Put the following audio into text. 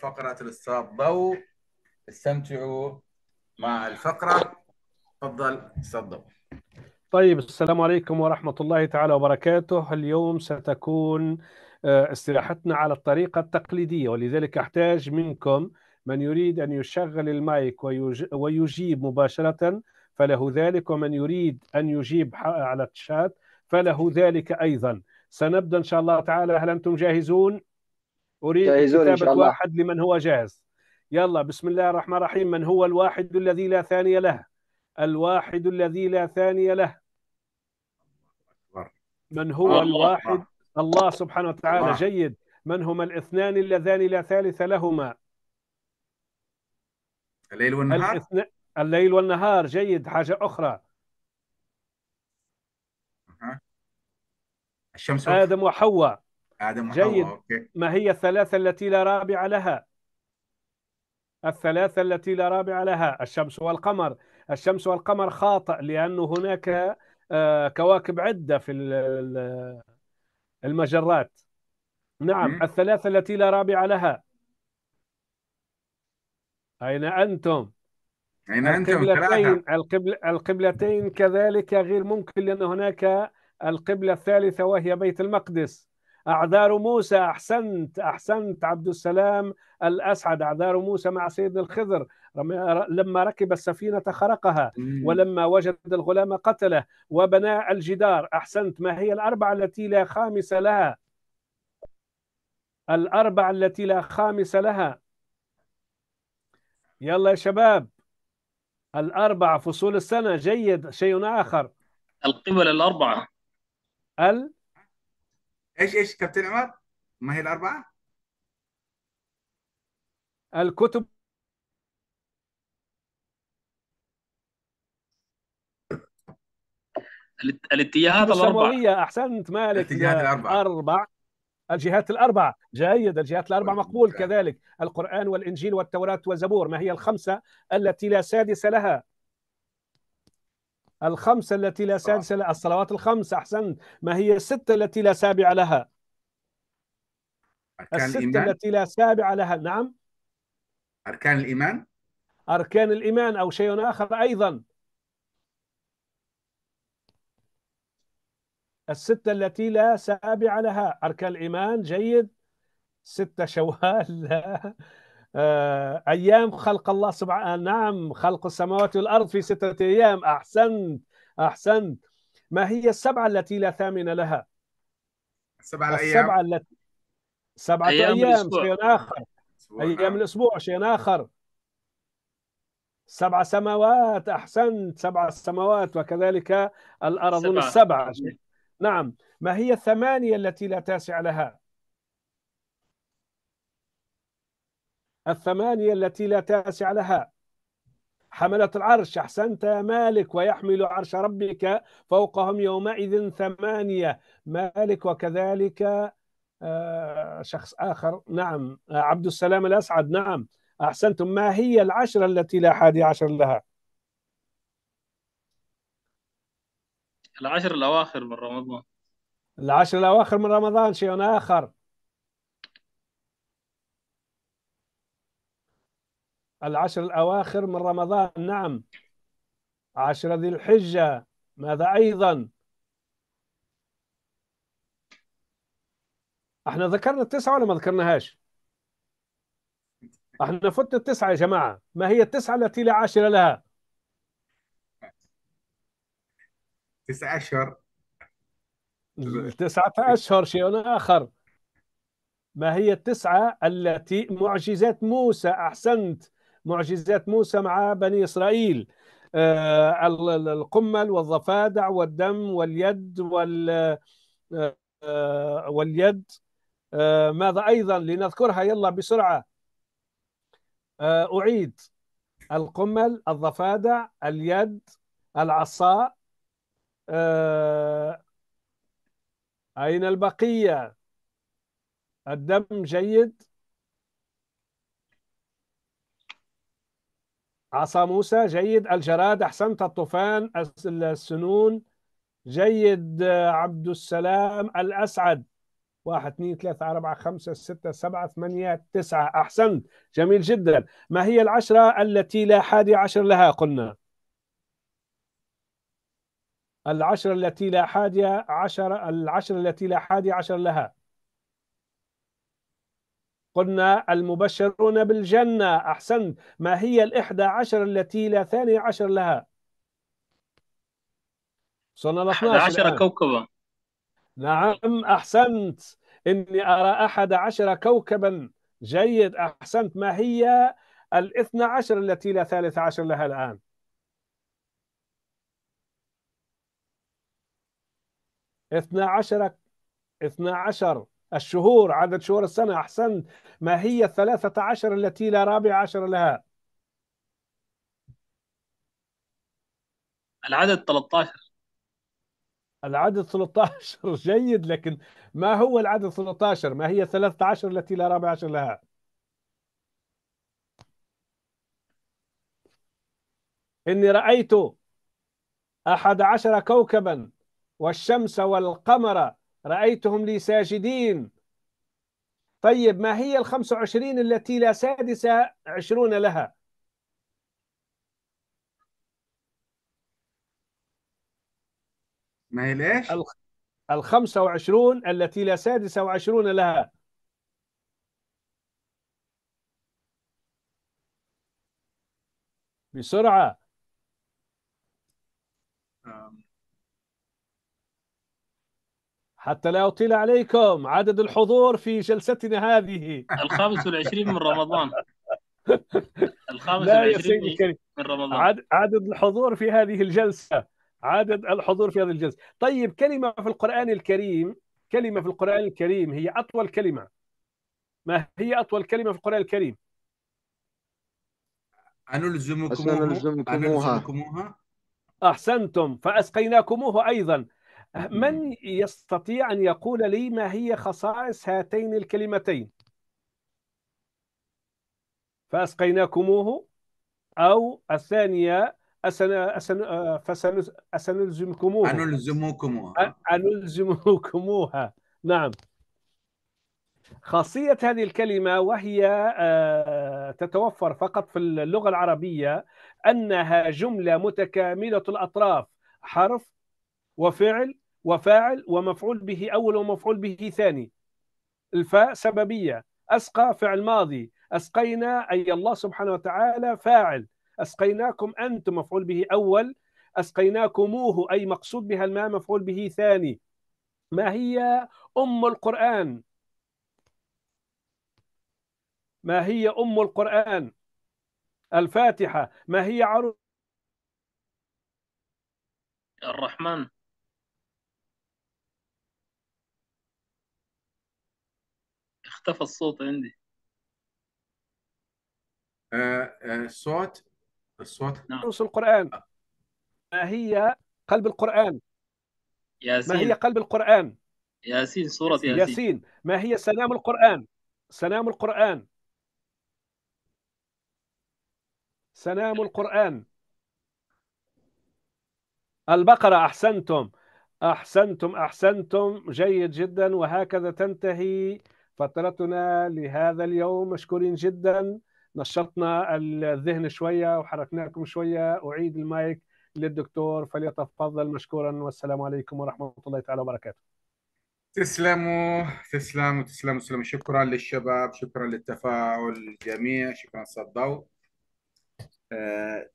فقرة الأستاذ ضوء استمتعوا مع الفقرة تفضل أستاذ ضوء طيب السلام عليكم ورحمة الله تعالى وبركاته اليوم ستكون آه، استراحتنا على الطريقة التقليدية ولذلك أحتاج منكم من يريد أن يشغل المايك ويجيب مباشرة فله ذلك ومن يريد أن يجيب على الشات فله ذلك أيضا سنبدأ إن شاء الله تعالى هل أنتم جاهزون؟ اريد كتابه واحد لمن هو جاهز يلا بسم الله الرحمن الرحيم من هو الواحد الذي لا ثاني له الواحد الذي لا ثاني له من هو الواحد الله سبحانه وتعالى جيد من هما الاثنان اللذان لا ثالث لهما الليل والنهار الاثن... الليل والنهار جيد حاجة أخرى الشمس آدم وحواء آدم محور جيد أوكي. ما هي الثلاثة التي لا رابع لها الثلاثة التي لا رابع لها الشمس والقمر الشمس والقمر خاطئ لأنه هناك آه، كواكب عدة في المجرات نعم م? الثلاثة التي لا رابع لها أين أنتم؟ أين أنتم؟ القبلتين القبل القبلتين كذلك غير ممكن لأن هناك القبلة الثالثة وهي بيت المقدس أعذار موسى أحسنت أحسنت عبد السلام الأسعد أعذار موسى مع سيد الخضر لما ركب السفينة خرقها ولما وجد الغلام قتله وبنى الجدار أحسنت ما هي الأربعة التي لا خامس لها الأربعة التي لا خامس لها يلا يا شباب الأربعة فصول السنة جيد شيء آخر القبل الأربعة ال ايش ايش كابتن عمر؟ ما هي الاربعه؟ الكتب الاتجاهات الاربعه احسنت مالك الاتجاهات الاربعه اربع الجهات الأربعة جيد الجهات الأربعة طيب، مقبول كذلك القرآن والإنجيل والتوراة والزبور ما هي الخمسة التي لا سادس لها الخمسة التي لا سادسة لها الصلوات الخمس أحسنت ما هي الستة التي لا سابع لها أركان الستة الإيمان؟ التي لا سابع لها نعم أركان الإيمان أركان الإيمان أو شيء آخر أيضا الستة التي لا سابع لها أركان الإيمان جيد ستة شوال آه، أيام خلق الله سبحانه نعم خلق السماوات والأرض في ستة أيام أحسنت أحسنت ما هي السبعة التي لا ثامن لها سبعة الأيام السبعة التي سبعة أيام, أيام شيء آخر أيام الأسبوع شيء آخر سبع سماوات أحسنت سبع سماوات وكذلك الأرض السبعة نعم ما هي الثمانية التي لا تاسع لها الثمانية التي لا تاسع لها حملة العرش أحسنت يا مالك ويحمل عرش ربك فوقهم يومئذ ثمانية مالك وكذلك آه، شخص آخر نعم آه، عبد السلام الأسعد نعم أحسنتم ما هي العشرة التي لا حادي عشر لها العشر الأواخر من رمضان العشر الأواخر من رمضان شيء آخر العشر الأواخر من رمضان نعم عشر ذي الحجة ماذا أيضا احنا ذكرنا التسعة ولا ما ذكرناهاش احنا فتنا التسعة يا جماعة ما هي التسعة التي لا عاشر لها تسعة أشهر تسعة أشهر شيء آخر ما هي التسعة التي معجزات موسى أحسنت معجزات موسى مع بني إسرائيل آه، القمل والضفادع والدم واليد وال آه، واليد آه، ماذا أيضا لنذكرها يلا بسرعة أعيد القمل الضفادع اليد العصا أين البقية الدم جيد عصا موسى جيد الجراد أحسنت الطوفان السنون جيد آه، عبد السلام الأسعد واحد اثنين ثلاثة أربعة خمسة ستة سبعة ثمانية تسعة أحسنت جميل جدا ما هي العشرة التي لا حادي عشر لها قلنا العشرة التي لا حادي عشر العشرة التي لا حادي عشر لها قلنا المبشرون بالجنة أحسن ما هي الإحدى عشر التي لا ثاني عشر لها صنع ال 12 عشر كوكبا نعم أحسنت إني أرى أحد عشر كوكبا جيد أحسنت ما هي الاثنى عشر التي لا ثالث عشر لها الآن اثنى عشر اثنى عشر الشهور عدد شهور السنة أحسنت ما هي الثلاثة عشر التي لا رابع عشر لها العدد 13 العدد 13 جيد لكن ما هو العدد 13 ما هي 13 التي لا رابع عشر لها إني رأيت أحد عشر كوكبا والشمس والقمر رأيتهم لي ساجدين طيب ما هي ال 25 التي لا سادس عشرون لها ما هي ليش؟ ال 25 التي لا سادسة وعشرون لها بسرعة حتى لا أطيل عليكم عدد الحضور في جلستنا هذه الخامس والعشرين من رمضان الخامس والعشرين من رمضان عدد الحضور في هذه الجلسة عدد الحضور في هذه الجلسة طيب كلمة في القرآن الكريم كلمة في القرآن الكريم هي أطول كلمة ما هي أطول كلمة في القرآن الكريم أنلزمكموها أنلزمكموها أحسنتم فأسقيناكموه أيضا من يستطيع أن يقول لي ما هي خصائص هاتين الكلمتين فأسقيناكموه أو الثانية أسن أسن فسن أسنلزمكموها أنلزمكموها أنلزمكموها نعم خاصية هذه الكلمة وهي آه، تتوفر فقط في اللغة العربية أنها جملة متكاملة الأطراف حرف وفعل وفاعل ومفعول به أول ومفعول به ثاني الفاء سببية أسقى فعل ماضي أسقينا أي الله سبحانه وتعالى فاعل أسقيناكم أنتم مفعول به أول أسقيناكموه أي مقصود بها الماء مفعول به ثاني ما هي أم القرآن ما هي أم القرآن الفاتحة ما هي عروس الرحمن اختفى الصوت عندي آه، آه، الصوت الصوت نعم نص القرآن آه. ما هي قلب القرآن ياسين ما هي قلب القرآن ياسين سورة ياسين ياسين ما هي سلام القرآن سلام القرآن سلام القرآن البقرة أحسنتم أحسنتم أحسنتم جيد جدا وهكذا تنتهي فترتنا لهذا اليوم مشكورين جدا نشطنا الذهن شوية وحركناكم شوية أعيد المايك للدكتور فليتفضل مشكورا والسلام عليكم ورحمة الله تعالى وبركاته تسلموا تسلموا تسلموا تسلموا شكرا للشباب شكرا للتفاعل الجميع شكرا صدوا آه،